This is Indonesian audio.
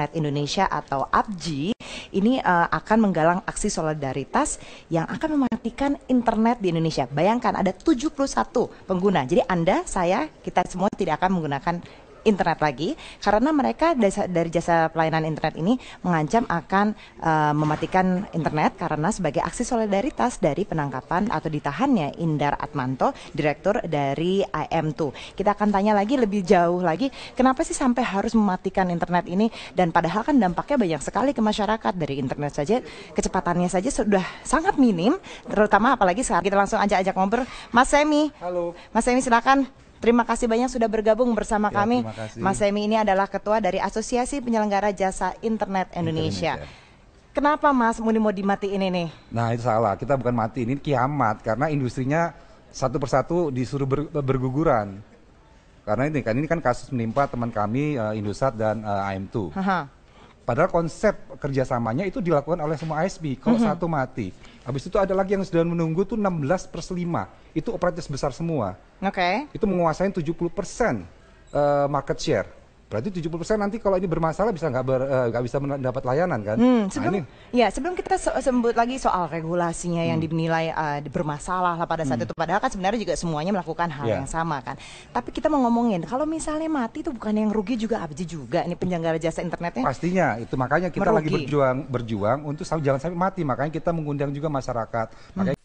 Night Indonesia atau APJI ini uh, akan menggalang aksi solidaritas yang akan mematikan internet di Indonesia. Bayangkan ada 71 pengguna. Jadi Anda, saya, kita semua tidak akan menggunakan internet lagi karena mereka dari jasa pelayanan internet ini mengancam akan uh, mematikan internet karena sebagai aksi solidaritas dari penangkapan atau ditahannya Indar Atmanto, direktur dari IM2. Kita akan tanya lagi lebih jauh lagi kenapa sih sampai harus mematikan internet ini dan padahal kan dampaknya banyak sekali ke masyarakat dari internet saja kecepatannya saja sudah sangat minim terutama apalagi saat kita langsung ajak-ajak ngobrol Mas Semi. Halo. Mas Semi silakan. Terima kasih banyak sudah bergabung bersama ya, kami. Mas Semi ini adalah ketua dari Asosiasi Penyelenggara Jasa Internet Indonesia. Indonesia. Kenapa Mas Muni mau dimatiin ini? Nah itu salah, kita bukan mati, ini kiamat karena industrinya satu persatu disuruh ber, berguguran. Karena ini kan ini kan kasus menimpa teman kami uh, Indosat dan uh, eh, AM2. Aha. Padahal konsep kerjasamanya itu dilakukan oleh semua ISP. Kalau mm -hmm. satu mati, Habis itu ada lagi yang sedang menunggu tuh 16 plus 5. Itu operatis besar semua. Oke. Okay. Itu menguasai 70% uh, eh, market share. Berarti 70% nanti kalau ini bermasalah bisa nggak ber, uh, bisa mendapat layanan kan? Hmm, nah, sebelum, nah, ini. Ya, sebelum kita se sebut lagi soal regulasinya yang hmm. dinilai uh, bermasalah lah pada saat hmm. itu. Padahal kan sebenarnya juga semuanya melakukan hal yeah. yang sama kan. Tapi kita mau ngomongin, kalau misalnya mati itu bukan yang rugi juga abdi juga nih penyelenggara jasa internetnya. Pastinya, itu makanya kita merugi. lagi berjuang berjuang untuk jangan sampai mati. Makanya kita mengundang juga masyarakat. Makanya hmm.